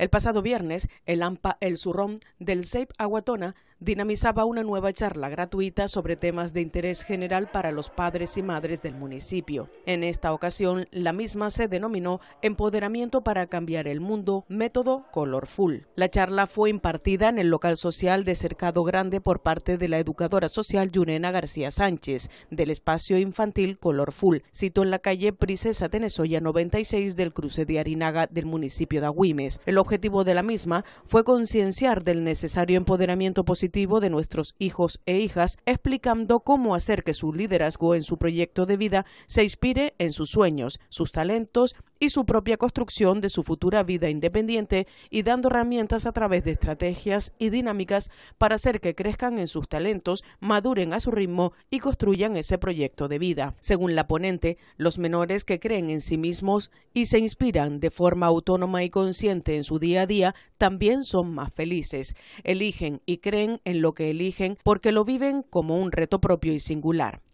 El pasado viernes, el AMPA El Surrón del Seip Aguatona dinamizaba una nueva charla gratuita sobre temas de interés general para los padres y madres del municipio. En esta ocasión, la misma se denominó Empoderamiento para cambiar el mundo, método Colorful. La charla fue impartida en el local social de Cercado Grande por parte de la educadora social Yurena García Sánchez, del espacio infantil Colorful, situado en la calle Princesa Tenesoya 96 del cruce de Arinaga del municipio de Agüimes. El objetivo de la misma fue concienciar del necesario empoderamiento positivo de nuestros hijos e hijas, explicando cómo hacer que su liderazgo en su proyecto de vida se inspire en sus sueños, sus talentos y su propia construcción de su futura vida independiente y dando herramientas a través de estrategias y dinámicas para hacer que crezcan en sus talentos, maduren a su ritmo y construyan ese proyecto de vida. Según la ponente, los menores que creen en sí mismos y se inspiran de forma autónoma y consciente en su día a día también son más felices. Eligen y creen en lo que eligen porque lo viven como un reto propio y singular.